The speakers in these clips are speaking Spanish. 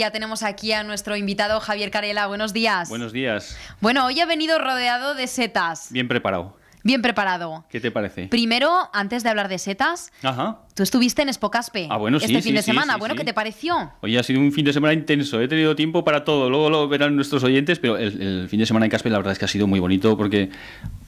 ya tenemos aquí a nuestro invitado Javier Carela. Buenos días. Buenos días. Bueno, hoy ha venido rodeado de setas. Bien preparado. Bien preparado. ¿Qué te parece? Primero, antes de hablar de setas, tú estuviste en Espocaspe ah, bueno, este fin de semana. bueno, ¿qué te pareció? Hoy ha sido un fin de semana intenso. He tenido tiempo para todo. Luego lo verán nuestros oyentes, pero el, fin de semana en Caspe la verdad es que ha sido muy bonito porque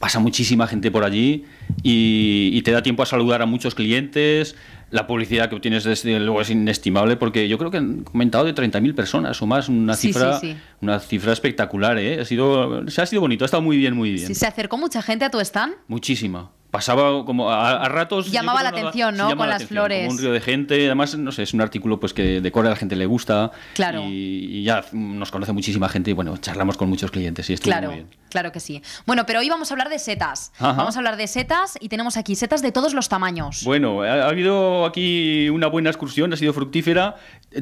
pasa muchísima gente por allí y te da tiempo a saludar a muchos clientes la publicidad que obtienes desde luego es inestimable porque yo creo que han comentado de 30.000 personas o más, una cifra una cifra espectacular, ¿eh? Ha sido, se ha sido bonito, ha estado muy bien, muy bien. ¿Se acercó mucha gente a tu stand? Muchísima pasaba como a, ratos llamaba la atención no con las flores un río de gente además no sé es un artículo pues que decora, a la gente le gusta claro y, ya nos conoce muchísima gente y bueno charlamos con muchos clientes y esto claro muy bien. claro que sí bueno pero hoy vamos a hablar de setas vamos a hablar de setas y tenemos aquí setas de todos los tamaños bueno ha, habido aquí una buena excursión ha sido fructífera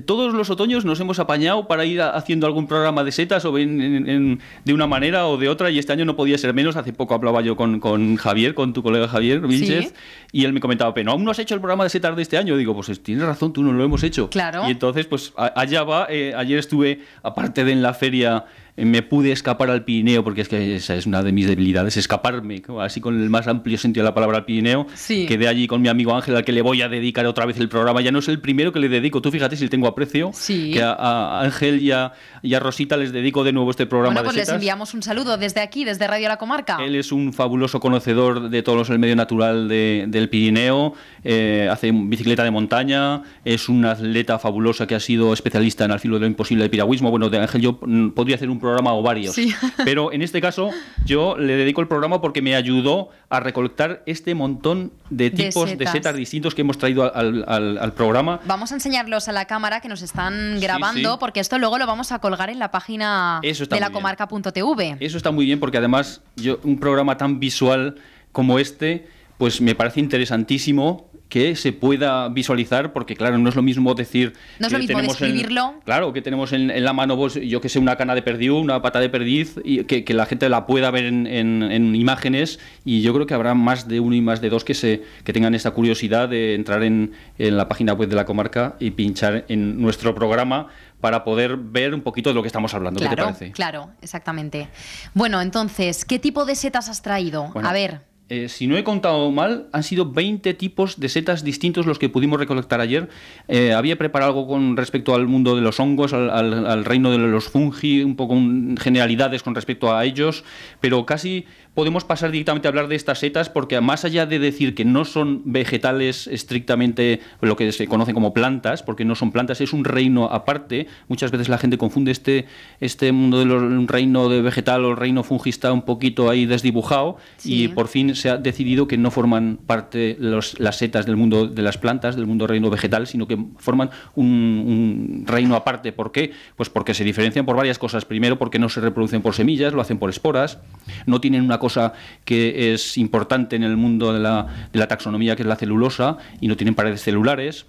todos los otoños nos hemos apañado para ir haciendo algún programa de setas o en, de una manera o de otra y este año no podía ser menos hace poco hablaba yo con Javier con tu colega de Javier Vilches, y él me comentaba, pero aún no has hecho el programa de ese tarde este año. Digo, pues tienes razón, tú no lo hemos hecho. Claro. Y entonces, pues allá va. Eh, ayer estuve, aparte de en la feria eh, me pude escapar al Pirineo, porque es que esa es una de mis debilidades, escaparme, así con el más amplio sentido de la palabra al Pirineo. Quedé allí con mi amigo Ángel, al que le voy a dedicar otra vez el programa. Ya no es el primero que le dedico, tú fíjate si tengo aprecio, que a, Ángel y a, Rosita les dedico de nuevo este programa. Bueno, pues les enviamos un saludo desde aquí, desde Radio La Comarca. Él es un fabuloso conocedor de todos el medio natural del Pirineo, eh, hace bicicleta de montaña, es una atleta fabulosa que ha sido especialista en el filo de lo imposible del piragüismo. Bueno, de Ángel, yo mm, podría hacer un programa o varios. Pero en este caso yo le dedico el programa porque me ayudó a recolectar este montón de tipos de setas, distintos que hemos traído al, al, programa. Vamos a enseñarlos a la cámara que nos están grabando porque esto luego lo vamos a colgar en la página de la comarca.tv. Eso está muy bien porque además yo, un programa tan visual como este pues me parece interesantísimo que se pueda visualizar, porque claro, no es lo mismo decir... No es lo mismo describirlo. claro, que tenemos en, la mano, vos, pues, yo que sé, una cana de perdiz, una pata de perdiz, y que, la gente la pueda ver en, imágenes, y yo creo que habrá más de uno y más de dos que, se, que tengan esta curiosidad de entrar en, en la página web de la comarca y pinchar en nuestro programa para poder ver un poquito de lo que estamos hablando. Claro, ¿Qué te parece? Claro, exactamente. Bueno, entonces, ¿qué tipo de setas has traído? a ver. Eh, si no he contado mal, han sido 20 tipos de setas distintos los que pudimos recolectar ayer. Eh, había preparado algo con respecto al mundo de los hongos, al, reino de los fungi, un poco generalidades con respecto a ellos, pero casi podemos pasar directamente a hablar de estas setas porque más allá de decir que no son vegetales estrictamente lo que se conocen como plantas, porque no son plantas, es un reino aparte. Muchas veces la gente confunde este, este mundo del reino de vegetal o el reino fungista un poquito ahí desdibujado y por fin se ha decidido que no forman parte las setas del mundo de las plantas, del mundo reino vegetal, sino que forman un, reino aparte. ¿Por qué? Pues porque se diferencian por varias cosas. Primero, porque no se reproducen por semillas, lo hacen por esporas. No tienen una cosa que es importante en el mundo de la taxonomía, que es la celulosa, y no tienen paredes celulares.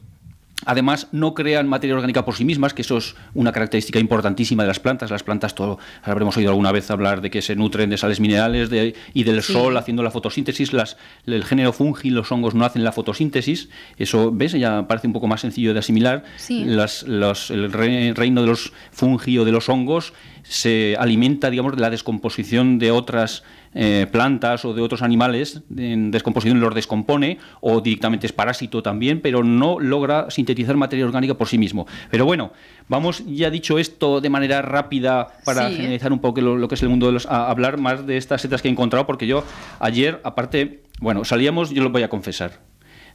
Además, no crean materia orgánica por sí mismas, que eso es una característica importantísima de las plantas. Las plantas, todo, habremos oído alguna vez hablar de que se nutren de sales minerales y del sol haciendo la fotosíntesis. Las, el género fungi, los hongos no hacen la fotosíntesis. Eso, ¿ves? Ya parece un poco más sencillo de asimilar. el reino de los fungi o de los hongos se alimenta, digamos, de la descomposición de otras eh, plantas o de otros animales en descomposición los descompone o directamente es parásito también, pero no logra sintetizar materia orgánica por sí mismo. Pero bueno, vamos ya dicho esto de manera rápida para generalizar un poco lo, que es el mundo de los... A hablar más de estas setas que he encontrado porque yo ayer, aparte, bueno, salíamos, yo lo voy a confesar,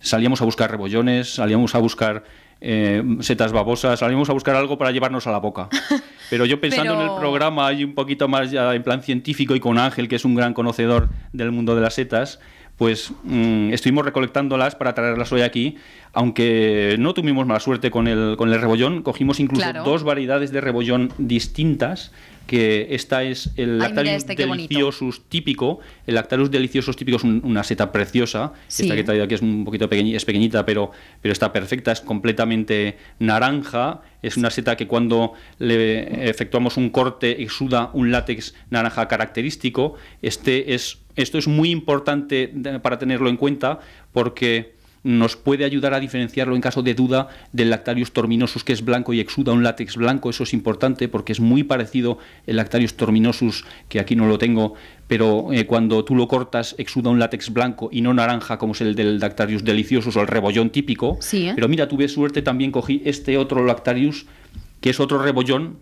salíamos a buscar rebollones, salíamos a buscar eh, setas babosas, salimos a buscar algo para llevarnos a la boca. Pero yo pensando en el programa y un poquito más ya en plan científico y con Ángel, que es un gran conocedor del mundo de las setas, pues mm, estuvimos recolectándolas para traerlas hoy aquí, aunque no tuvimos mala suerte con el, con el rebollón, cogimos incluso dos variedades de rebollón distintas, que esta es el Lactarius este, deliciosus típico, el Lactarius deliciosus típico es una seta preciosa, esta que he traído aquí es un poquito pequeñita, es pequeñita, pero, pero está perfecta, es completamente naranja, es una seta que cuando le efectuamos un corte exuda un látex naranja característico, este es esto es muy importante para tenerlo en cuenta porque nos puede ayudar a diferenciarlo en caso de duda del Lactarius torminosus, que es blanco y exuda un látex blanco. Eso es importante porque es muy parecido el Lactarius torminosus, que aquí no lo tengo, pero eh, cuando tú lo cortas exuda un látex blanco y no naranja, como es el del Lactarius deliciosus o el rebollón típico. Sí, ¿eh? Pero mira, tuve suerte, también cogí este otro Lactarius, que es otro rebollón,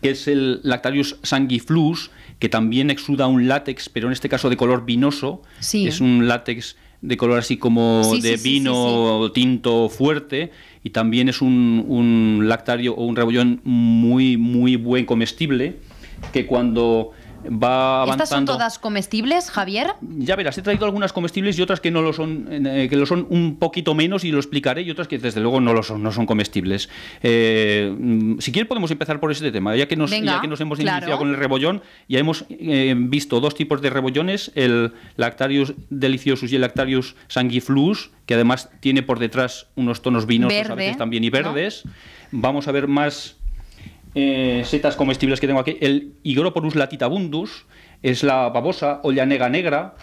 que es el Lactarius sanguiflus, que también exuda un látex, pero en este caso de color vinoso. Sí. Es un látex de color así como de vino tinto fuerte y también es un, un lactario o un rebollón muy, muy buen comestible que cuando va ¿Estas son todas comestibles, Javier? Ya verás, he traído algunas comestibles y otras que no lo son, eh, que lo son un poquito menos y lo explicaré, y otras que desde luego no lo son, no son comestibles. Eh, si quieres podemos empezar por este tema, ya que nos, hemos iniciado con el rebollón, ya hemos eh, visto dos tipos de rebollones, el Lactarius deliciosus y el Lactarius sanguiflus, que además tiene por detrás unos tonos vinosos pues a también y verdes. Vamos a ver más eh, setas comestibles que tengo aquí. El Higroporus latitabundus es la babosa olla negra negra,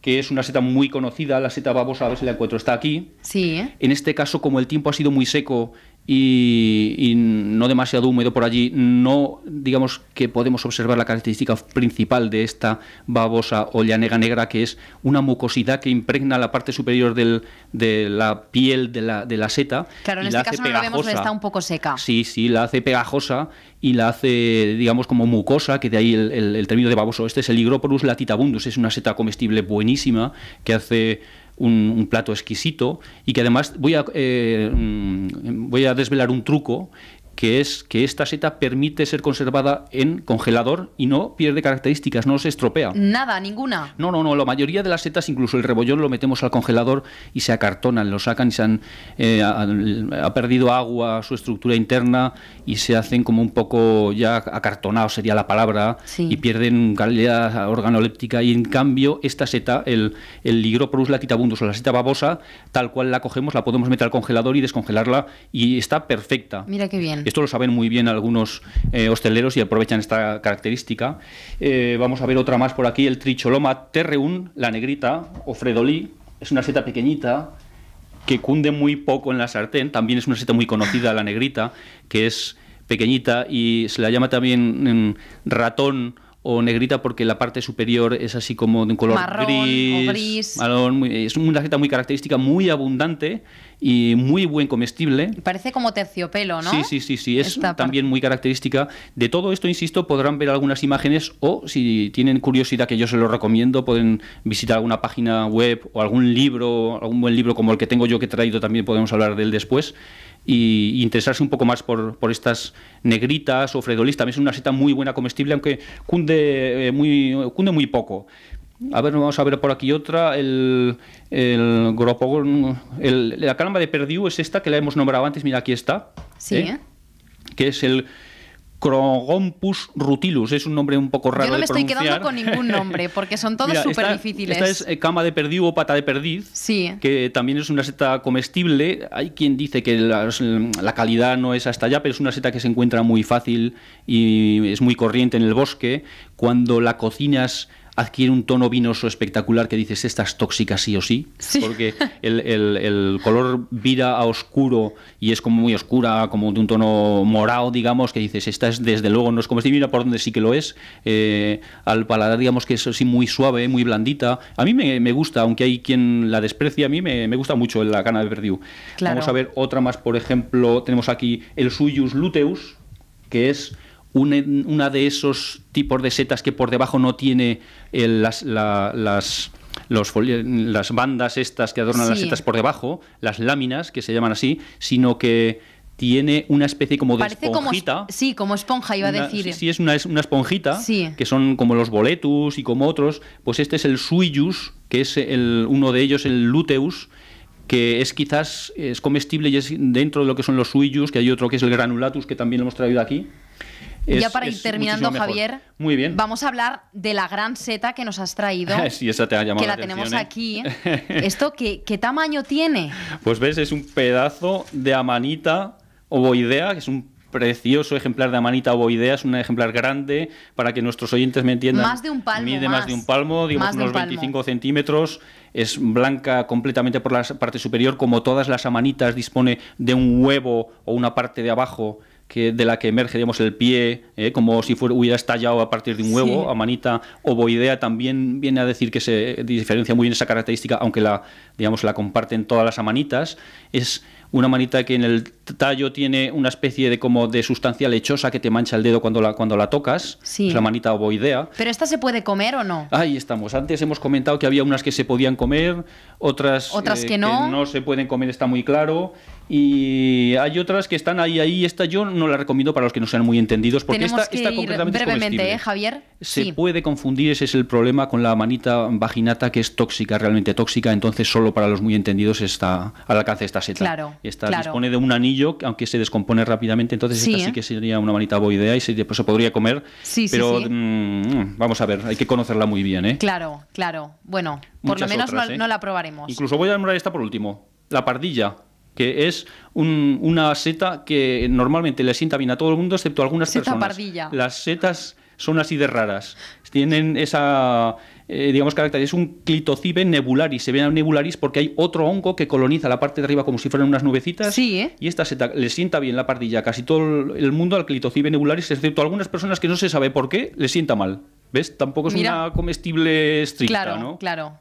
que es una seta muy conocida. La seta babosa, a ver si la encuentro, está aquí. Sí. En este caso, como el tiempo ha sido muy seco y, no demasiado húmedo por allí, no digamos que podemos observar la característica principal de esta babosa o llanega negra, que es una mucosidad que impregna la parte superior del, de la piel de la, de la seta. Claro, en este caso no la vemos, está un poco seca. Sí, sí, la hace pegajosa y la hace, digamos, como mucosa, que de ahí el, término de baboso. Este es el Higroporus latitabundus, es una seta comestible buenísima que hace un, plato exquisito y que además voy a, eh, mm, voy a desvelar un truco que es que esta seta permite ser conservada en congelador y no pierde características, no se estropea. Nada, ninguna. No, no, no, la mayoría de las setas, incluso el rebollón, lo metemos al congelador y se acartonan, lo sacan y se han, eh, ha perdido agua su estructura interna y se hacen como un poco ya acartonados, sería la palabra, y pierden calidad organoléptica. Y en cambio, esta seta, el, el Ligroporus laquitabundus o la seta babosa, tal cual la cogemos, la podemos meter al congelador y descongelarla y está perfecta. Mira qué bien. Esto lo saben muy bien algunos eh, hosteleros y aprovechan esta característica. Eh, vamos a ver otra más por aquí, el Tricholoma terreum, la negrita, o fredolí. Es una seta pequeñita que cunde muy poco en la sartén. También es una seta muy conocida, la negrita, que es pequeñita y se la llama también mm, ratón o negrita porque la parte superior es así como de un color gris, Marrón, es una tarjeta muy característica, muy abundante y muy buen comestible. Parece como terciopelo, ¿no? Sí, sí, sí, sí. es también muy característica. De todo esto, insisto, podrán ver algunas imágenes o si tienen curiosidad, que yo se lo recomiendo, pueden visitar alguna página web o algún libro, algún buen libro como el que tengo yo que he traído, también podemos hablar de él después y interesarse un poco más por, por estas negritas o fredolis. También es una seta muy buena comestible, aunque cunde, eh, muy, cunde muy poco. A ver, vamos a ver por aquí otra. El, el, la calamba de Perdiu es esta que la hemos nombrado antes. Mira, aquí está. Sí. ¿Eh? ¿eh? Que es el Crogompus rutilus. Es un nombre un poco raro. Yo no me estoy quedando con ningún nombre, porque son todos súper difíciles. Esta es eh, cama de perdiz o pata de perdiz, que también es una seta comestible. Hay quien dice que la, la, calidad no es hasta allá, pero es una seta que se encuentra muy fácil y es muy corriente en el bosque. Cuando la cocinas adquiere un tono vinoso espectacular que dices, esta es tóxica sí o sí, porque el, color vira a oscuro y es como muy oscura, como de un tono morado, digamos, que dices, esta es desde luego, no es como si mira por donde sí que lo es, eh, al paladar digamos que es así muy suave, muy blandita. A mí me, gusta, aunque hay quien la desprecia, a mí me, gusta mucho la cana de Verdiu. Vamos a ver otra más, por ejemplo, tenemos aquí el Suyus luteus, que es una, de esos tipos de setas que por debajo no tiene eh, las, las bandas estas que adornan las setas por debajo, las láminas que se llaman así, sino que tiene una especie como de Parece esponjita. sí, como esponja iba a decir. Sí, es una, es una esponjita, que son como los boletus y como otros. Pues este es el suillus, que es uno de ellos, el luteus, que es quizás es comestible y es dentro de lo que son los suillus, que hay otro que es el granulatus, que también lo hemos traído aquí ya para ir terminando, Javier, Muy bien. vamos a hablar de la gran seta que nos has traído. sí, esa te ha llamado Que la, tenemos ¿eh? aquí. ¿Esto qué, tamaño tiene? Pues ves, es un pedazo de amanita ovoidea, que es un precioso ejemplar de amanita ovoidea, es un ejemplar grande, para que nuestros oyentes me entiendan. Más de un palmo. Mide más, de un palmo, digamos unos 25 centímetros, es blanca completamente por la parte superior, como todas las amanitas dispone de un huevo o una parte de abajo que, de la que emerge el pie, eh, como si fuera, hubiera estallado a partir de un huevo, Amanita a manita ovoidea, también viene a decir que se diferencia muy bien esa característica, aunque la, digamos, la comparten todas las amanitas. Es una manita que en el tallo tiene una especie de como de sustancia lechosa que te mancha el dedo cuando la, cuando la tocas. Es la manita ovoidea. ¿Pero esta se puede comer o no? Ahí estamos. Antes hemos comentado que había unas que se podían comer, otras, ¿Otras eh, que, no? no se pueden comer, está muy claro. Y hay otras que están ahí, ahí. Esta yo no la recomiendo para los que no sean muy entendidos, porque Tenemos está completamente brevemente, ¿eh, Javier? se puede confundir, ese es el problema, con la manita vaginata que es tóxica, realmente tóxica, entonces solo para los muy entendidos está al alcance de esta seta. Claro, esta dispone de un anillo, aunque se descompone rápidamente, entonces sí, esta sí ¿eh? que sería una manita boidea y se, se podría comer, sí, pero mm, vamos a ver, hay que conocerla muy bien. ¿eh? Claro, claro. Bueno, por lo menos ¿eh? no, la probaremos. Incluso voy a nombrar esta por último, la pardilla que es una seta que normalmente le sienta bien a todo el mundo, excepto a algunas seta personas. Pardilla. Las setas son así de raras. Tienen esa, eh, digamos, carácter. Es un clitocibe nebularis. Se ven nebularis porque hay otro hongo que coloniza la parte de arriba como si fueran unas nubecitas. Sí, ¿eh? Y esta se le sienta bien la pardilla. Casi todo el mundo al clitocibe nebularis, excepto algunas personas que no se sabe por qué, le sienta mal. ¿Ves? Tampoco es una comestible estricta, ¿no? Claro, claro.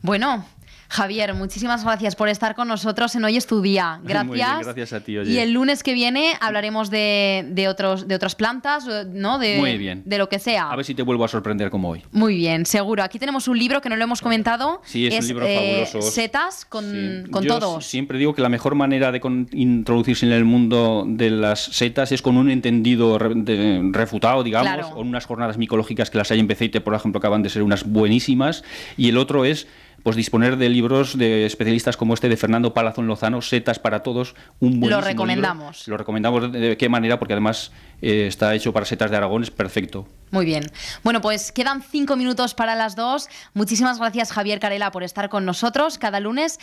Bueno, Javier, muchísimas gracias por estar con nosotros en Hoy es tu día. Gracias. gracias a ti, oye. Y el lunes que viene hablaremos de, otros, de otras plantas, eh, ¿no? De, bien. De lo que sea. A ver si te vuelvo a sorprender como hoy. Muy bien, seguro. Aquí tenemos un libro que no lo hemos comentado. Sí, es, un libro eh, fabuloso. Setas con, sí. todos. Siempre digo que la mejor manera de introducirse en el mundo de las setas es con un entendido refutado, digamos, claro. o unas jornadas micológicas que las hay en Beceite, por ejemplo, acaban de ser unas buenísimas. Y el otro es pues disponer de libros de especialistas como este de Fernando Palazón Lozano, Setas para Todos, un buen Lo recomendamos. Lo recomendamos de, qué manera, porque además eh, está hecho para setas de Aragón, es perfecto. Muy bien. Bueno, pues quedan cinco minutos para las dos. Muchísimas gracias, Javier Carela, por estar con nosotros cada lunes.